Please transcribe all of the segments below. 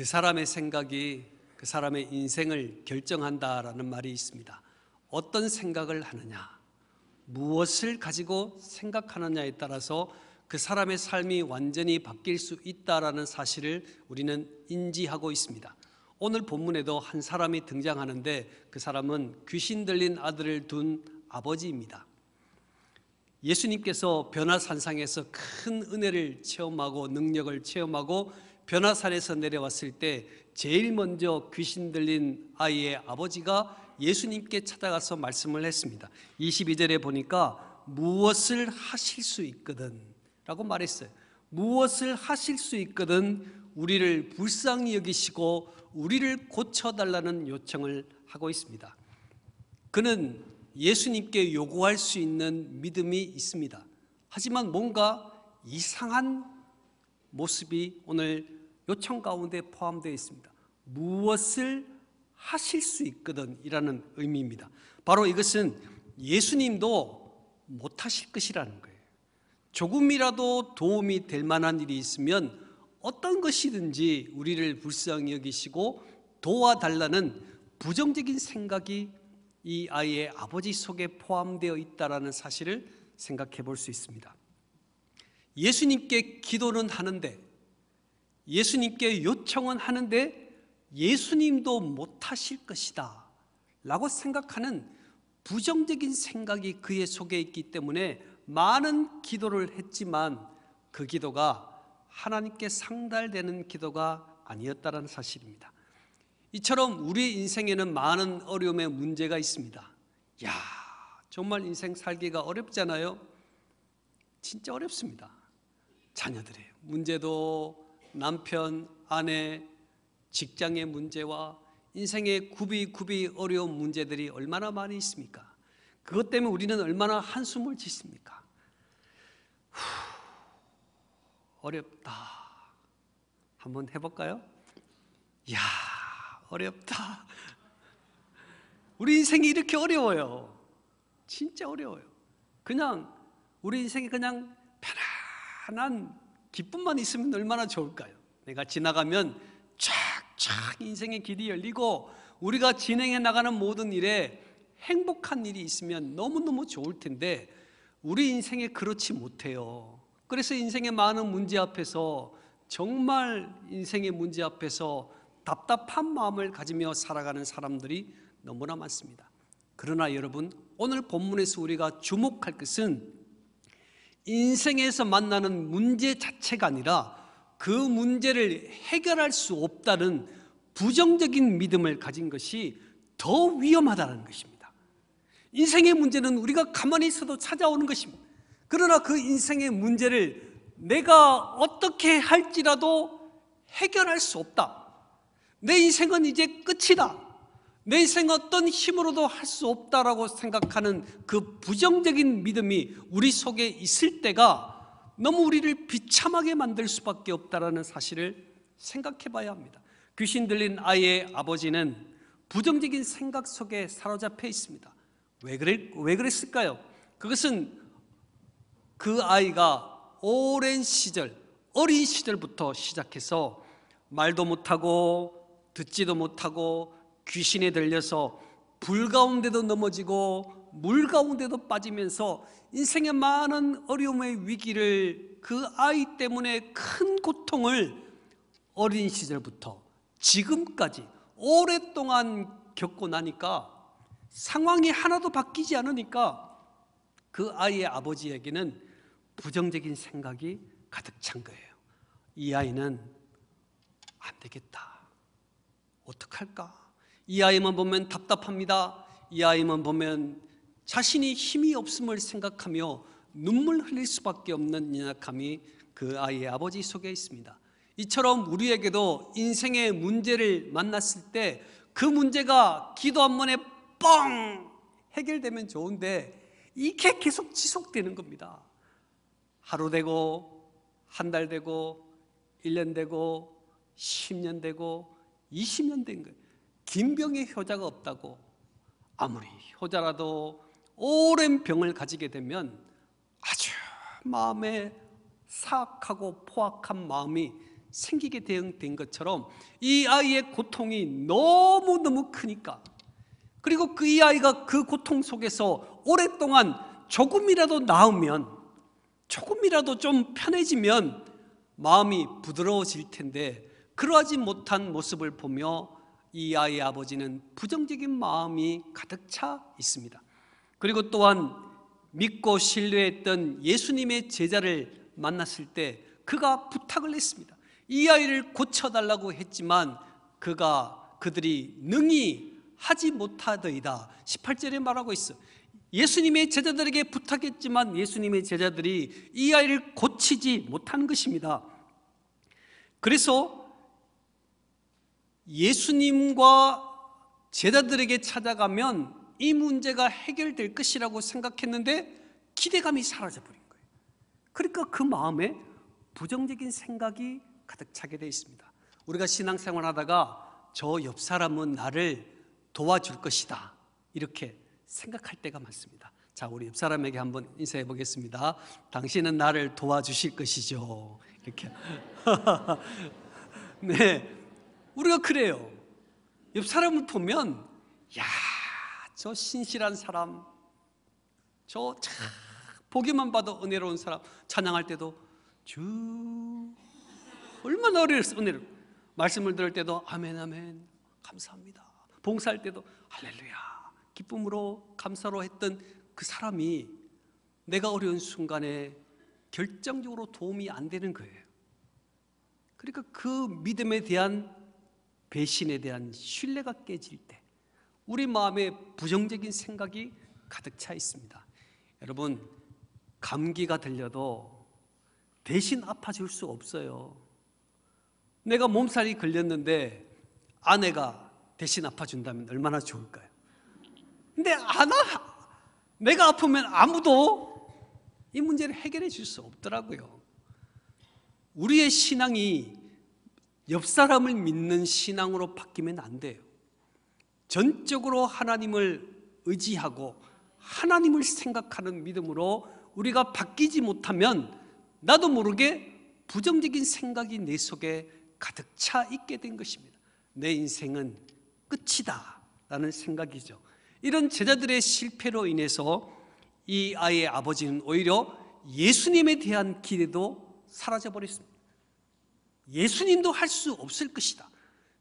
그 사람의 생각이 그 사람의 인생을 결정한다라는 말이 있습니다. 어떤 생각을 하느냐, 무엇을 가지고 생각하느냐에 따라서 그 사람의 삶이 완전히 바뀔 수 있다라는 사실을 우리는 인지하고 있습니다. 오늘 본문에도 한 사람이 등장하는데 그 사람은 귀신 들린 아들을 둔 아버지입니다. 예수님께서 변화산상에서 큰 은혜를 체험하고 능력을 체험하고 변화산에서 내려왔을 때 제일 먼저 귀신 들린 아이의 아버지가 예수님께 찾아가서 말씀을 했습니다. 22절에 보니까 무엇을 하실 수 있거든 라고 말했어요. 무엇을 하실 수 있거든 우리를 불쌍히 여기시고 우리를 고쳐달라는 요청을 하고 있습니다. 그는 예수님께 요구할 수 있는 믿음이 있습니다. 하지만 뭔가 이상한 모습이 오늘 요청 가운데 포함되어 있습니다. 무엇을 하실 수 있거든이라는 의미입니다. 바로 이것은 예수님도 못하실 것이라는 거예요. 조금이라도 도움이 될 만한 일이 있으면 어떤 것이든지 우리를 불쌍히 여기시고 도와달라는 부정적인 생각이 이 아이의 아버지 속에 포함되어 있다는 사실을 생각해 볼 수 있습니다. 예수님께 기도는 하는데 예수님께 요청은 하는데 예수님도 못하실 것이다 라고 생각하는 부정적인 생각이 그의 속에 있기 때문에 많은 기도를 했지만 그 기도가 하나님께 상달되는 기도가 아니었다는 사실입니다 이처럼 우리 인생에는 많은 어려움의 문제가 있습니다 야 정말 인생 살기가 어렵잖아요 진짜 어렵습니다 자녀들의 문제도 남편, 아내, 직장의 문제와 인생의 굽이굽이 어려운 문제들이 얼마나 많이 있습니까? 그것 때문에 우리는 얼마나 한숨을 짓습니까? 후, 어렵다. 한번 해볼까요? 야 어렵다. 우리 인생이 이렇게 어려워요. 진짜 어려워요. 그냥 우리 인생이 그냥 편안한 기쁨만 있으면 얼마나 좋을까요? 내가 지나가면 쫙쫙 인생의 길이 열리고 우리가 진행해 나가는 모든 일에 행복한 일이 있으면 너무너무 좋을 텐데 우리 인생에 그렇지 못해요. 그래서 인생의 많은 문제 앞에서 정말 인생의 문제 앞에서 답답한 마음을 가지며 살아가는 사람들이 너무나 많습니다. 그러나 여러분, 오늘 본문에서 우리가 주목할 것은 인생에서 만나는 문제 자체가 아니라 그 문제를 해결할 수 없다는 부정적인 믿음을 가진 것이 더 위험하다는 것입니다. 인생의 문제는 우리가 가만히 있어도 찾아오는 것입니다. 그러나 그 인생의 문제를 내가 어떻게 할지라도 해결할 수 없다. 내 인생은 이제 끝이다. 내 인생 어떤 힘으로도 할 수 없다라고 생각하는 그 부정적인 믿음이 우리 속에 있을 때가 너무 우리를 비참하게 만들 수밖에 없다라는 사실을 생각해 봐야 합니다. 귀신 들린 아이의 아버지는 부정적인 생각 속에 사로잡혀 있습니다. 왜, 그랬, 왜 그랬을까요? 그것은 그 아이가 오랜 시절, 어린 시절부터 시작해서 말도 못하고 듣지도 못하고 귀신에 들려서 불 가운데도 넘어지고 물 가운데도 빠지면서 인생의 많은 어려움의 위기를 그 아이 때문에 큰 고통을 어린 시절부터 지금까지 오랫동안 겪고 나니까 상황이 하나도 바뀌지 않으니까 그 아이의 아버지에게는 부정적인 생각이 가득 찬 거예요. 이 아이는 안 되겠다. 어떡할까? 이 아이만 보면 답답합니다. 이 아이만 보면 자신이 힘이 없음을 생각하며 눈물 흘릴 수밖에 없는 연약함이 그 아이의 아버지 속에 있습니다. 이처럼 우리에게도 인생의 문제를 만났을 때 그 문제가 기도 한 번에 뻥 해결되면 좋은데 이게 계속 지속되는 겁니다. 하루 되고 한 달 되고 1년 되고 10년 되고 20년 된거 긴 병에 효자가 없다고 아무리 효자라도 오랜 병을 가지게 되면 아주 마음에 사악하고 포악한 마음이 생기게 된 것처럼 이 아이의 고통이 너무너무 크니까 그리고 그 이 아이가 그 고통 속에서 오랫동안 조금이라도 나으면 조금이라도 좀 편해지면 마음이 부드러워질 텐데 그러하지 못한 모습을 보며 이 아이의 아버지는 부정적인 마음이 가득 차 있습니다. 그리고 또한 믿고 신뢰했던 예수님의 제자를 만났을 때 그가 부탁을 했습니다. 이 아이를 고쳐달라고 했지만 그가 그들이 능히 하지 못하더이다. 18절에 말하고 있어. 예수님의 제자들에게 부탁했지만 예수님의 제자들이 이 아이를 고치지 못한 것입니다. 그래서 예수님과 제자들에게 찾아가면 이 문제가 해결될 것이라고 생각했는데 기대감이 사라져 버린 거예요. 그러니까 그 마음에 부정적인 생각이 가득 차게 돼 있습니다. 우리가 신앙생활 하다가 저 옆 사람은 나를 도와줄 것이다. 이렇게 생각할 때가 많습니다. 자, 우리 옆 사람에게 한번 인사해 보겠습니다. 당신은 나를 도와주실 것이죠. 이렇게. 네. 우리가 그래요. 옆 사람을 보면, 야, 저 신실한 사람, 저 참, 보기만 봐도 은혜로운 사람, 찬양할 때도 주, 얼마나 은혜로 말씀을 들을 때도 아멘, 아멘, 감사합니다. 봉사할 때도 할렐루야, 기쁨으로, 감사로 했던 그 사람이 내가 어려운 순간에 결정적으로 도움이 안 되는 거예요. 그러니까 그 믿음에 대한 배신에 대한 신뢰가 깨질 때 우리 마음에 부정적인 생각이 가득 차 있습니다. 여러분 감기가 들려도 대신 아파줄 수 없어요. 내가 몸살이 걸렸는데 아내가 대신 아파준다면 얼마나 좋을까요? 근데 아나 내가 아프면 아무도 이 문제를 해결해 줄 수 없더라고요. 우리의 신앙이 옆 사람을 믿는 신앙으로 바뀌면 안 돼요. 전적으로 하나님을 의지하고 하나님을 생각하는 믿음으로 우리가 바뀌지 못하면 나도 모르게 부정적인 생각이 내 속에 가득 차 있게 된 것입니다. 내 인생은 끝이다. 라는 생각이죠. 이런 제자들의 실패로 인해서 이 아이의 아버지는 오히려 예수님에 대한 기대도 사라져 버렸습니다. 예수님도 할 수 없을 것이다.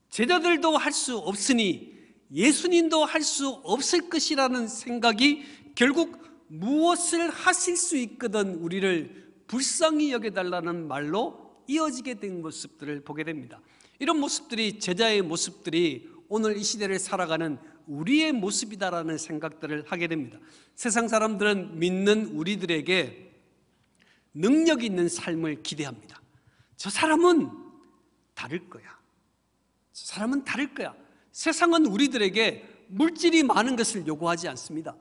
제자들도 할 수 없으니 예수님도 할 수 없을 것이라는 생각이 결국 무엇을 하실 수 있거든 우리를 불쌍히 여겨달라는 말로 이어지게 된 모습들을 보게 됩니다. 이런 모습들이 제자의 모습들이 오늘 이 시대를 살아가는 우리의 모습이다라는 생각들을 하게 됩니다. 세상 사람들은 믿는 우리들에게 능력 있는 삶을 기대합니다. 저 사람은 다를 거야. 저 사람은 다를 거야. 세상은 우리들에게 물질이 많은 것을 요구하지 않습니다.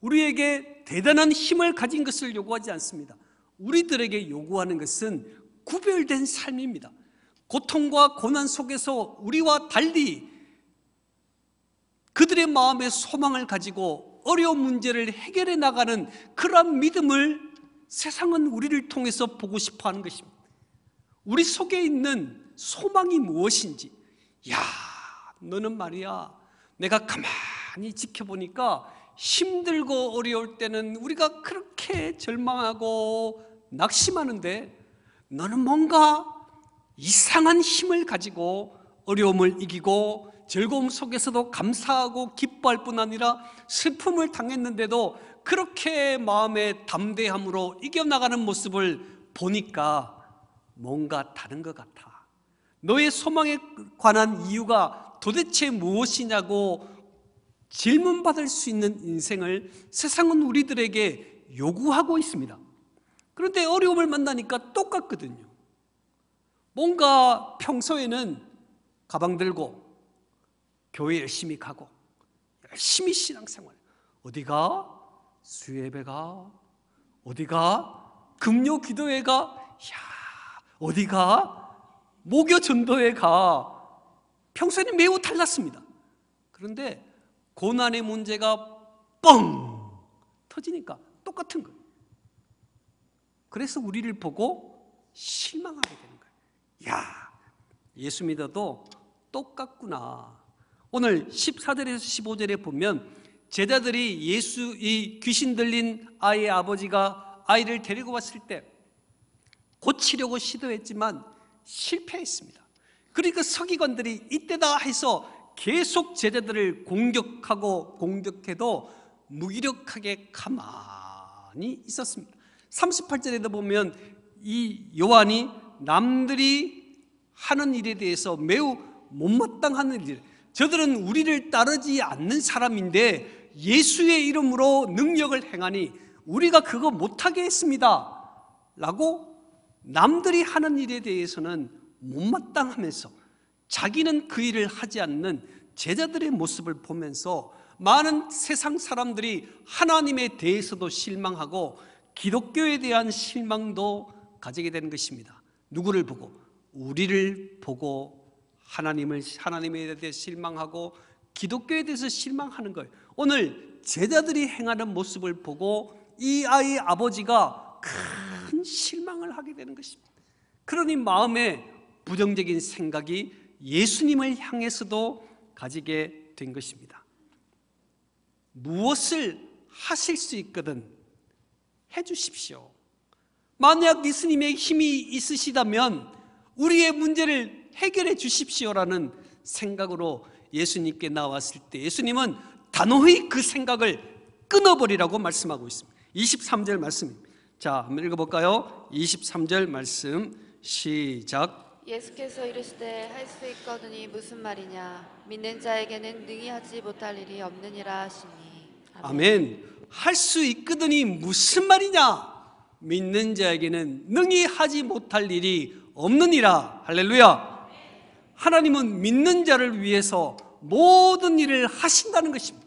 우리에게 대단한 힘을 가진 것을 요구하지 않습니다. 우리들에게 요구하는 것은 구별된 삶입니다. 고통과 고난 속에서 우리와 달리 그들의 마음에 소망을 가지고 어려운 문제를 해결해 나가는 그러 믿음을 세상은 우리를 통해서 보고 싶어 하는 것입니다. 우리 속에 있는 소망이 무엇인지 야 너는 말이야 내가 가만히 지켜보니까 힘들고 어려울 때는 우리가 그렇게 절망하고 낙심하는데 너는 뭔가 이상한 힘을 가지고 어려움을 이기고 즐거움 속에서도 감사하고 기뻐할 뿐 아니라 슬픔을 당했는데도 그렇게 마음의 담대함으로 이겨나가는 모습을 보니까 뭔가 다른 것 같아. 너의 소망에 관한 이유가 도대체 무엇이냐고 질문받을 수 있는 인생을 세상은 우리들에게 요구하고 있습니다. 그런데 어려움을 만나니까 똑같거든요. 뭔가 평소에는 가방 들고 교회 열심히 가고 열심히 신앙생활 어디가 수예배가 어디가 금요 기도회가 야 어디 가? 목교 전도에 가. 평소에는 매우 달랐습니다. 그런데 고난의 문제가 뻥 터지니까 똑같은 거예요. 그래서 우리를 보고 실망하게 되는 거예요. 야, 예수 믿어도 똑같구나. 오늘 14절에서 15절에 보면 제자들이 예수 이 귀신 들린 아이의 아버지가 아이를 데리고 왔을 때 고치려고 시도했지만 실패했습니다. 그러니까 서기관들이 이때다 해서 계속 제자들을 공격하고 공격해도 무기력하게 가만히 있었습니다. 38절에도 보면 이 요한이 남들이 하는 일에 대해서 매우 못마땅한 일, 저들은 우리를 따르지 않는 사람인데 예수의 이름으로 능력을 행하니 우리가 그거 못하게 했습니다. 라고 남들이 하는 일에 대해서는 못마땅하면서 자기는 그 일을 하지 않는 제자들의 모습을 보면서 많은 세상 사람들이 하나님에 대해서도 실망하고 기독교에 대한 실망도 가지게 되는 것입니다. 누구를 보고 우리를 보고 하나님을 하나님에 대해 실망하고 기독교에 대해서 실망하는 거 오늘 제자들이 행하는 모습을 보고 이 아이 아버지가 큰 실망 생각을 하게 되는 것입니다. 그러니 마음에 부정적인 생각이 예수님을 향해서도 가지게 된 것입니다. 무엇을 하실 수 있거든 해주십시오. 만약 예수님의 힘이 있으시다면 우리의 문제를 해결해 주십시오라는 생각으로 예수님께 나왔을 때 예수님은 단호히 그 생각을 끊어버리라고 말씀하고 있습니다. 23절 말씀입니다. 자, 한번 읽어볼까요? 23절 말씀 시작. 예수께서 이르시되 할 수 있거든이 무슨 말이냐 믿는 자에게는 능히 하지 못할 일이 없느니라 하시니 아멘. 할 수 있거든이 무슨 말이냐 믿는 자에게는 능히 하지 못할 일이 없느니라 할렐루야 하나님은 믿는 자를 위해서 모든 일을 하신다는 것입니다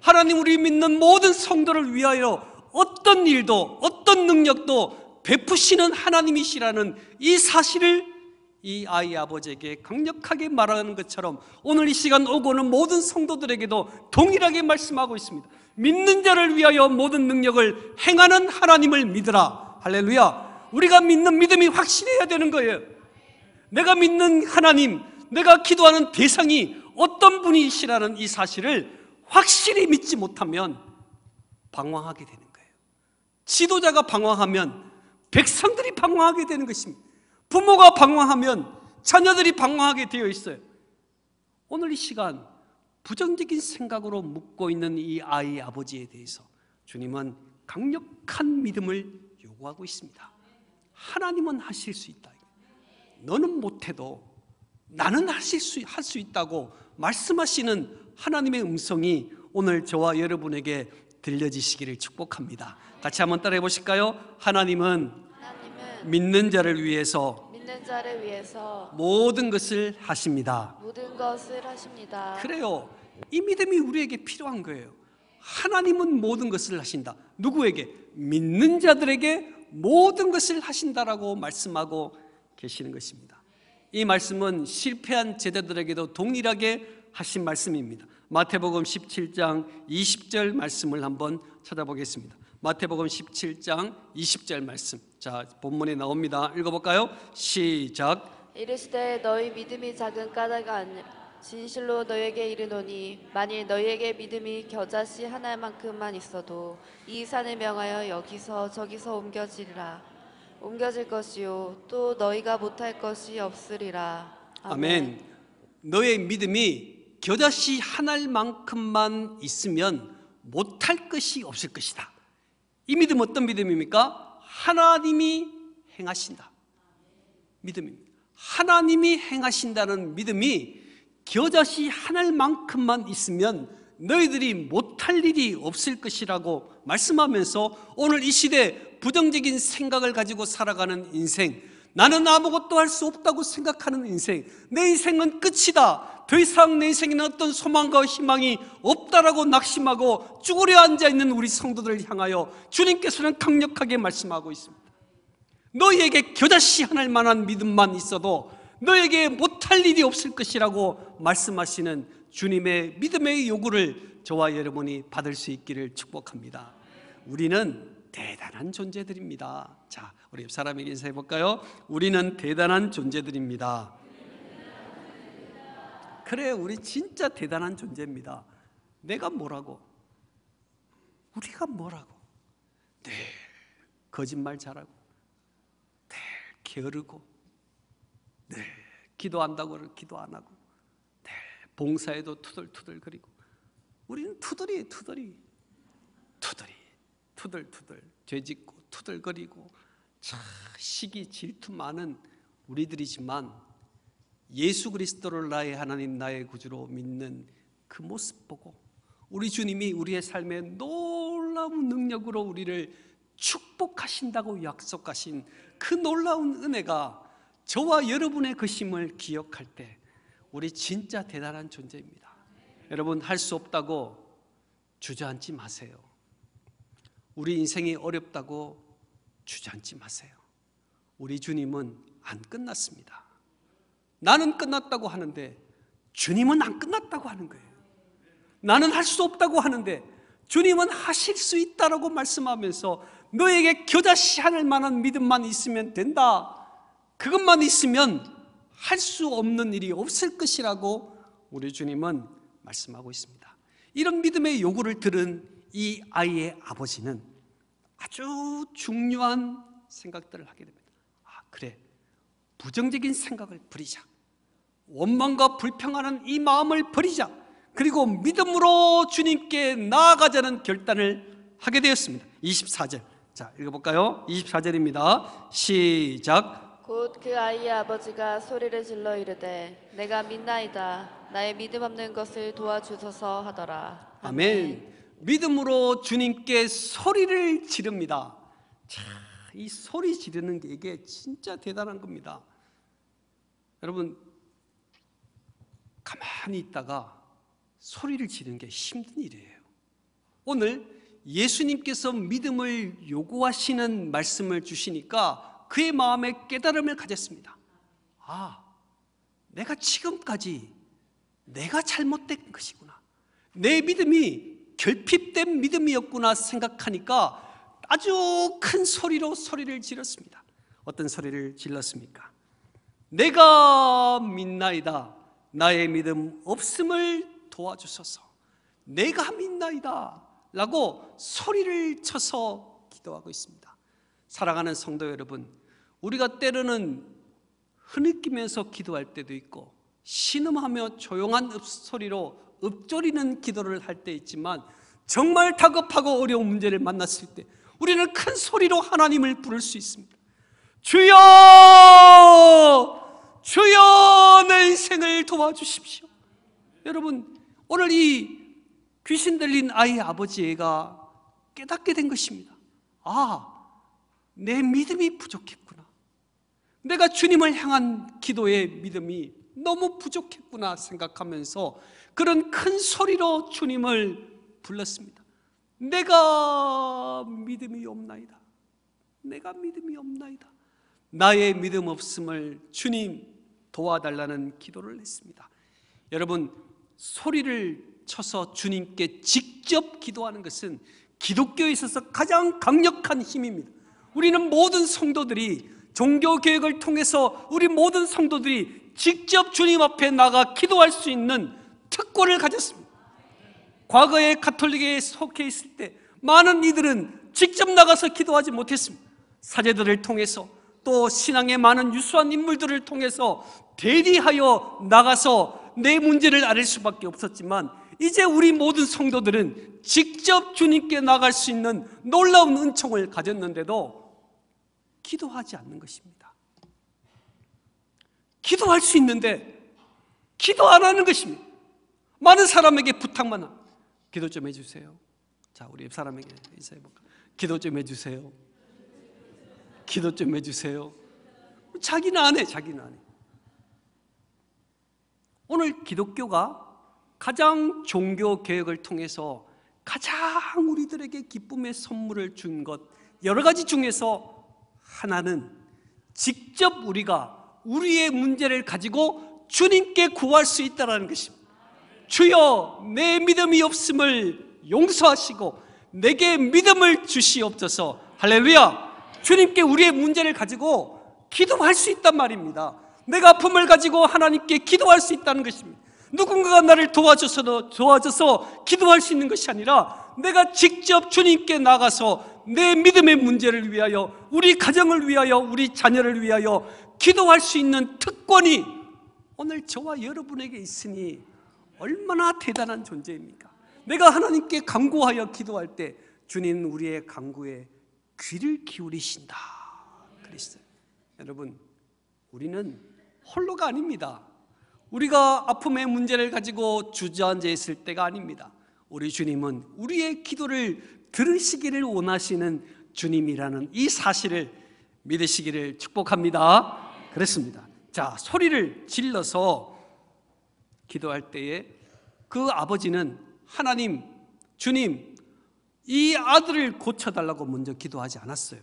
하나님 우리 믿는 모든 성도를 위하여 어떤 일도 어떤 능력도 베푸시는 하나님이시라는 이 사실을 이 아이 아버지에게 강력하게 말하는 것처럼 오늘 이 시간 오고 오는 모든 성도들에게도 동일하게 말씀하고 있습니다. 믿는 자를 위하여 모든 능력을 행하는 하나님을 믿으라. 할렐루야. 우리가 믿는 믿음이 확실해야 되는 거예요. 내가 믿는 하나님, 내가 기도하는 대상이 어떤 분이시라는 이 사실을 확실히 믿지 못하면 방황하게 되는 지도자가 방황하면 백성들이 방황하게 되는 것입니다. 부모가 방황하면 자녀들이 방황하게 되어 있어요. 오늘 이 시간 부정적인 생각으로 묶고 있는 이아이 아버지에 대해서 주님은 강력한 믿음을 요구하고 있습니다. 하나님은 하실 수 있다. 너는 못해도 나는 하실 수, 할 수 있다고 말씀하시는 하나님의 음성이 오늘 저와 여러분에게 들려지시기를 축복합니다. 같이 한번 따라해 보실까요? 하나님은, 하나님은 믿는, 자를 위해서 믿는 자를 위해서 모든 것을 하십니다. 모든 것을 하십니다. 그래요. 이 믿음이 우리에게 필요한 거예요. 하나님은 모든 것을 하신다. 누구에게? 믿는 자들에게 모든 것을 하신다라고 말씀하고 계시는 것입니다. 이 말씀은 실패한 제자들에게도 동일하게 하신 말씀입니다. 마태복음 17장 20절 말씀을 한번 찾아보겠습니다. 마태복음 17장 20절 말씀. 자, 본문에 나옵니다. 읽어 볼까요? 시작. 이르시되 너희 믿음이 작은 까닭 아니 진실로 너에게 이르노니 만일 너에게 믿음이 겨자씨 하나만큼만 있어도 이 산을 명하여 여기서 저기서 옮겨지리라 옮겨질 것이요 또 너희가 못할 것이 없으리라 아멘. 아멘. 너의 믿음이 겨자씨 하나만큼만 있으면 못할 것이 없을 것이다 이 믿음 어떤 믿음입니까? 하나님이 행하신다 믿음입니다 하나님이 행하신다는 믿음이 겨자씨 한 알만큼만 있으면 너희들이 못할 일이 없을 것이라고 말씀하면서 오늘 이 시대 부정적인 생각을 가지고 살아가는 인생 나는 아무것도 할 수 없다고 생각하는 인생, 내 인생은 끝이다. 더 이상 내 인생에는 어떤 소망과 희망이 없다라고 낙심하고 쭈그려 앉아 있는 우리 성도들을 향하여 주님께서는 강력하게 말씀하고 있습니다. 너희에게 겨자씨 하나일 만한 믿음만 있어도 너에게 못할 일이 없을 것이라고 말씀하시는 주님의 믿음의 요구를 저와 여러분이 받을 수 있기를 축복합니다. 우리는 대단한 존재들입니다. 자, 우리 사람에게 인사해 볼까요? 우리는 대단한 존재들입니다. 그래, 우리 진짜 대단한 존재입니다. 내가 뭐라고? 우리가 뭐라고? 늘 네, 거짓말 잘하고, 늘 네, 게으르고, 늘 네, 기도한다고 기도 안 하고, 늘 봉사에도 투덜투덜 그리고, 우리는 투덜이 투덜이, 투덜이, 투덜투덜, 죄짓고 투덜거리고. 참 시기 질투 많은 우리들이지만 예수 그리스도를 나의 하나님 나의 구주로 믿는 그 모습 보고 우리 주님이 우리의 삶에 놀라운 능력으로 우리를 축복하신다고 약속하신 그 놀라운 은혜가 저와 여러분의 그 심을 기억할 때 우리 진짜 대단한 존재입니다. 여러분 할 수 없다고 주저앉지 마세요. 우리 인생이 어렵다고 주저앉지 마세요. 우리 주님은 안 끝났습니다. 나는 끝났다고 하는데 주님은 안 끝났다고 하는 거예요. 나는 할 수 없다고 하는데 주님은 하실 수있다고 말씀하면서 너에게 겨자씨할 만한 믿음만 있으면 된다. 그것만 있으면 할 수 없는 일이 없을 것이라고 우리 주님은 말씀하고 있습니다. 이런 믿음의 요구를 들은 이 아이의 아버지는 아주 중요한 생각들을 하게 됩니다. 아, 그래. 부정적인 생각을 버리자. 원망과 불평하는 이 마음을 버리자. 그리고 믿음으로 주님께 나아가자는 결단을 하게 되었습니다. 24절. 자, 읽어볼까요? 24절입니다. 시작. 곧 그 아이의 아버지가 소리를 질러 이르되 내가 믿나이다 나의 믿음 없는 것을 도와주소서 하더라 아멘. 아멘. 믿음으로 주님께 소리를 지릅니다. 자, 이 소리 지르는 게 이게 진짜 대단한 겁니다. 여러분 가만히 있다가 소리를 지르는 게 힘든 일이에요. 오늘 예수님께서 믿음을 요구하시는 말씀을 주시니까 그의 마음에 깨달음을 가졌습니다. 아, 내가 지금까지 내가 잘못된 것이구나. 내 믿음이 결핍된 믿음이었구나 생각하니까 아주 큰 소리로 소리를 질렀습니다. 어떤 소리를 질렀습니까? 내가 믿나이다. 나의 믿음 없음을 도와주소서. 내가 믿나이다. 라고 소리를 쳐서 기도하고 있습니다. 사랑하는 성도 여러분, 우리가 때로는 흐느끼면서 기도할 때도 있고, 신음하며 조용한 소리로 읊조리는 기도를 할 때 있지만 정말 다급하고 어려운 문제를 만났을 때 우리는 큰 소리로 하나님을 부를 수 있습니다. 주여! 주여! 내 인생을 도와주십시오. 여러분, 오늘 이 귀신 들린 아이의 아버지가 깨닫게 된 것입니다. 아, 내 믿음이 부족했구나. 내가 주님을 향한 기도의 믿음이 너무 부족했구나 생각하면서 그런 큰 소리로 주님을 불렀습니다. 내가 믿음이 없나이다. 내가 믿음이 없나이다. 나의 믿음 없음을 주님 도와달라는 기도를 했습니다. 여러분, 소리를 쳐서 주님께 직접 기도하는 것은 기독교에 있어서 가장 강력한 힘입니다. 우리는 모든 성도들이 종교 교육을 통해서 우리 모든 성도들이 직접 주님 앞에 나가 기도할 수 있는 특권을 가졌습니다. 과거에 가톨릭에 속해 있을 때 많은 이들은 직접 나가서 기도하지 못했습니다. 사제들을 통해서 또 신앙의 많은 유수한 인물들을 통해서 대리하여 나가서 내 문제를 알릴 수밖에 없었지만 이제 우리 모든 성도들은 직접 주님께 나갈 수 있는 놀라운 은총을 가졌는데도 기도하지 않는 것입니다. 기도할 수 있는데 기도 안 하는 것입니다. 많은 사람에게 부탁만 하. 기도 좀 해주세요. 자, 우리 옆 사람에게 인사해볼까? 기도 좀 해주세요. 기도 좀 해주세요. 자기는 안 해, 자기는 안 해. 오늘 기독교가 가장 종교 개혁을 통해서 가장 우리들에게 기쁨의 선물을 준 것 여러 가지 중에서 하나는 직접 우리가 우리의 문제를 가지고 주님께 구할 수 있다는 것입니다. 주여 내 믿음이 없음을 용서하시고 내게 믿음을 주시옵소서 할렐루야 주님께 우리의 문제를 가지고 기도할 수 있단 말입니다 내가 아픔을 가지고 하나님께 기도할 수 있다는 것입니다 누군가가 나를 도와줘서 도와줘서 기도할 수 있는 것이 아니라 내가 직접 주님께 나가서 내 믿음의 문제를 위하여 우리 가정을 위하여 우리 자녀를 위하여 기도할 수 있는 특권이 오늘 저와 여러분에게 있으니 얼마나 대단한 존재입니까? 내가 하나님께 간구하여 기도할 때 주님 우리의 간구에 귀를 기울이신다 여러분 우리는 홀로가 아닙니다 우리가 아픔의 문제를 가지고 주저앉아 있을 때가 아닙니다 우리 주님은 우리의 기도를 들으시기를 원하시는 주님이라는 이 사실을 믿으시기를 축복합니다. 그랬습니다. 자, 소리를 질러서 기도할 때에 그 아버지는 하나님, 주님, 이 아들을 고쳐달라고 먼저 기도하지 않았어요.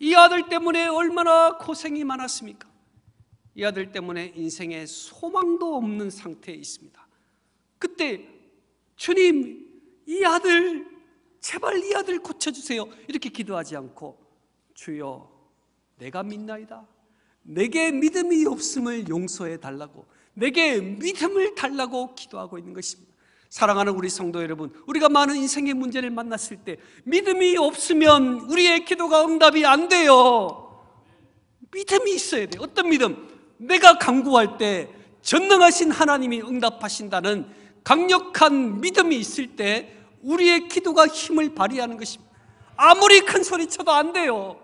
이 아들 때문에 얼마나 고생이 많았습니까? 이 아들 때문에 인생에 소망도 없는 상태에 있습니다. 그때 주님, 이 아들 제발 이 아들 고쳐주세요. 이렇게 기도하지 않고 주여 내가 믿나이다. 내게 믿음이 없음을 용서해 달라고 내게 믿음을 달라고 기도하고 있는 것입니다. 사랑하는 우리 성도 여러분, 우리가 많은 인생의 문제를 만났을 때 믿음이 없으면 우리의 기도가 응답이 안 돼요. 믿음이 있어야 돼. 어떤 믿음? 내가 강구할 때 전능하신 하나님이 응답하신다는 강력한 믿음이 있을 때 우리의 기도가 힘을 발휘하는 것입니다. 아무리 큰 소리 쳐도 안 돼요.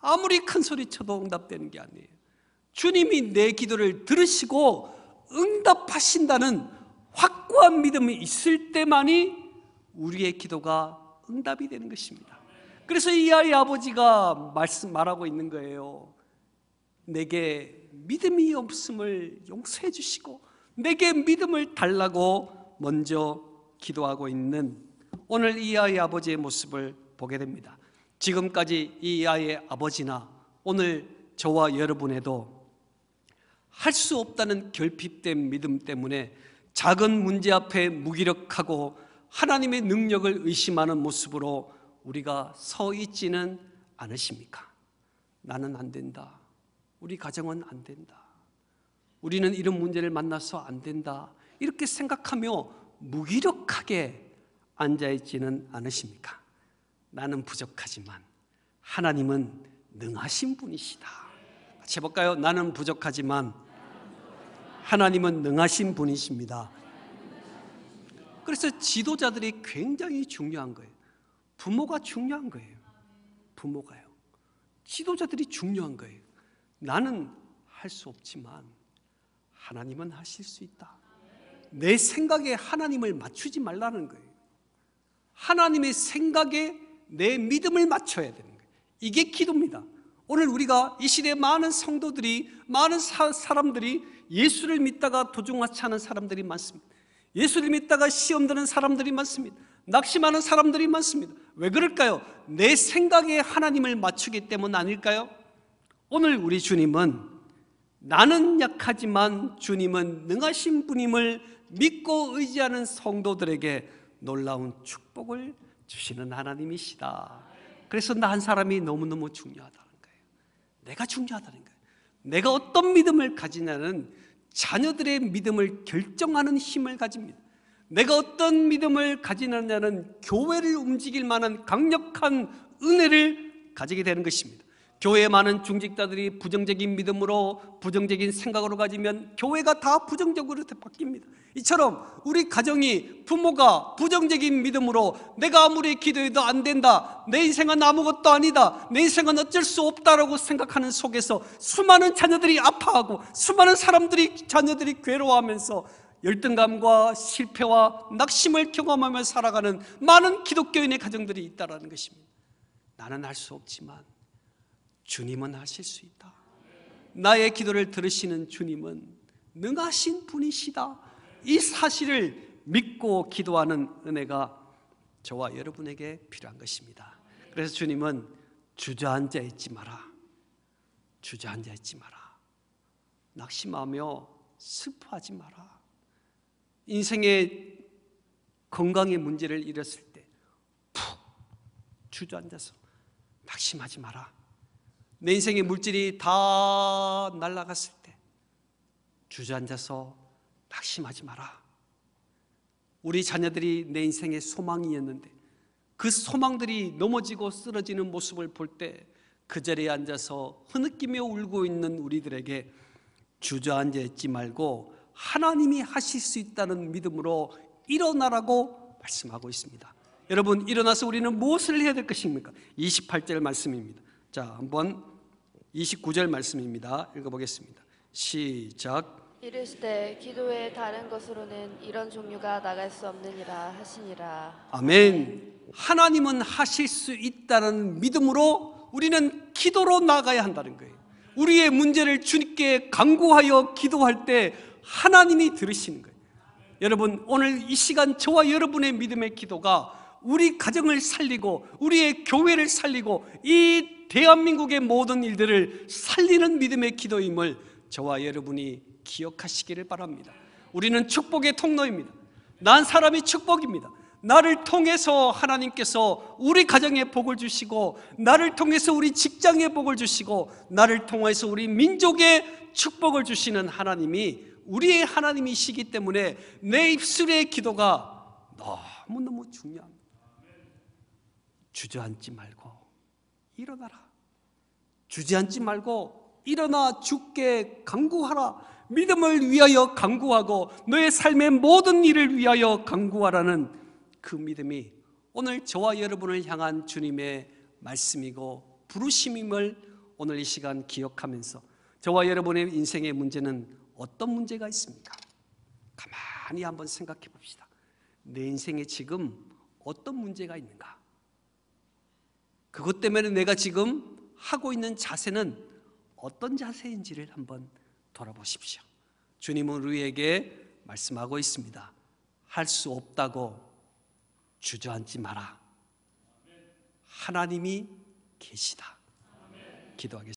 아무리 큰 소리 쳐도 응답되는 게 아니에요. 주님이 내 기도를 들으시고 응답하신다는 확고한 믿음이 있을 때만이 우리의 기도가 응답이 되는 것입니다. 그래서 이 아이 아버지가 말씀 말하고 있는 거예요. 내게 믿음이 없음을 용서해 주시고 내게 믿음을 달라고 먼저 기도하고 있는 오늘 이 아이의 아버지의 모습을 보게 됩니다. 지금까지 이 아이의 아버지나 오늘 저와 여러분에도 할 수 없다는 결핍된 믿음 때문에 작은 문제 앞에 무기력하고 하나님의 능력을 의심하는 모습으로 우리가 서 있지는 않으십니까? 나는 안 된다. 우리 가정은 안 된다. 우리는 이런 문제를 만나서 안 된다. 이렇게 생각하며 무기력하게 앉아있지는 않으십니까? 나는 부족하지만 하나님은 능하신 분이시다. 같이 볼까요 나는 부족하지만 하나님은 능하신 분이십니다. 그래서 지도자들이 굉장히 중요한 거예요. 부모가 중요한 거예요. 부모가요. 지도자들이 중요한 거예요. 나는 할 수 없지만 하나님은 하실 수 있다. 내 생각에 하나님을 맞추지 말라는 거예요. 하나님의 생각에 내 믿음을 맞춰야 되는 거예요. 이게 기도입니다. 오늘 우리가 이시대 많은 성도들이, 많은 사, 람들이 예수를 믿다가 도중하차하는 사람들이 많습니다. 예수를 믿다가 시험 드는 사람들이 많습니다. 낙심하는 사람들이 많습니다. 왜 그럴까요? 내 생각에 하나님을 맞추기 때문 아닐까요? 오늘 우리 주님은 나는 약하지만 주님은 능하신 분임을 믿고 의지하는 성도들에게 놀라운 축복을 주시는 하나님이시다. 그래서 나 한 사람이 너무너무 중요하다는 거예요. 내가 중요하다는 거예요. 내가 어떤 믿음을 가지냐는 자녀들의 믿음을 결정하는 힘을 가집니다. 내가 어떤 믿음을 가지느냐는 교회를 움직일 만한 강력한 은혜를 가지게 되는 것입니다. 교회에 많은 중직자들이 부정적인 믿음으로 부정적인 생각으로 가지면 교회가 다 부정적으로 바뀝니다. 이처럼 우리 가정이 부모가 부정적인 믿음으로 내가 아무리 기도해도 안 된다. 내 인생은 아무것도 아니다. 내 인생은 어쩔 수 없다라고 생각하는 속에서 수많은 자녀들이 아파하고 수많은 사람들이 자녀들이 괴로워하면서 열등감과 실패와 낙심을 경험하며 살아가는 많은 기독교인의 가정들이 있다는 것입니다. 나는 알수 없지만 주님은 하실 수 있다. 나의 기도를 들으시는 주님은 능하신 분이시다. 이 사실을 믿고 기도하는 은혜가 저와 여러분에게 필요한 것입니다. 그래서 주님은 주저앉아 있지 마라. 주저앉아 있지 마라. 낙심하며 슬퍼하지 마라. 인생의 건강의 문제를 잃었을 때 푹 주저앉아서 낙심하지 마라. 내 인생의 물질이 다 날아갔을 때 주저앉아서 낙심하지 마라. 우리 자녀들이 내 인생의 소망이었는데 그 소망들이 넘어지고 쓰러지는 모습을 볼 때 그 자리에 앉아서 흐느끼며 울고 있는 우리들에게 주저앉아 있지 말고 하나님이 하실 수 있다는 믿음으로 일어나라고 말씀하고 있습니다. 여러분 일어나서 우리는 무엇을 해야 될 것입니까? 28절 말씀입니다. 자, 한번 29절 말씀입니다. 읽어보겠습니다. 시작. 이르시되 기도에 다른 것으로는 이런 종류가 나갈 수 없느니라 하시니라. 아멘. 하나님은 하실 수 있다는 믿음으로 우리는 기도로 나가야 한다는 거예요. 우리의 문제를 주님께 간구하여 기도할 때 하나님이 들으시는 거예요. 여러분 오늘 이 시간 저와 여러분의 믿음의 기도가 우리 가정을 살리고 우리의 교회를 살리고 이 대한민국의 모든 일들을 살리는 믿음의 기도임을 저와 여러분이 기억하시기를 바랍니다. 우리는 축복의 통로입니다. 난 사람이 축복입니다. 나를 통해서 하나님께서 우리 가정에 복을 주시고 나를 통해서 우리 직장에 복을 주시고 나를 통해서 우리 민족에 축복을 주시는 하나님이 우리의 하나님이시기 때문에 내 입술의 기도가 너무너무 중요합니다. 주저앉지 말고 일어나라. 주저앉지 말고 일어나 죽게 강구하라. 믿음을 위하여 강구하고 너의 삶의 모든 일을 위하여 강구하라는 그 믿음이 오늘 저와 여러분을 향한 주님의 말씀이고 부르심임을 오늘 이 시간 기억하면서 저와 여러분의 인생의 문제는 어떤 문제가 있습니까? 가만히 한번 생각해 봅시다. 내 인생에 지금 어떤 문제가 있는가? 그것 때문에 내가 지금 하고 있는 자세는 어떤 자세인지를 한번 돌아보십시오. 주님은 우리에게 말씀하고 있습니다. 할 수 없다고 주저앉지 마라. 하나님이 계시다. 기도하겠습니다.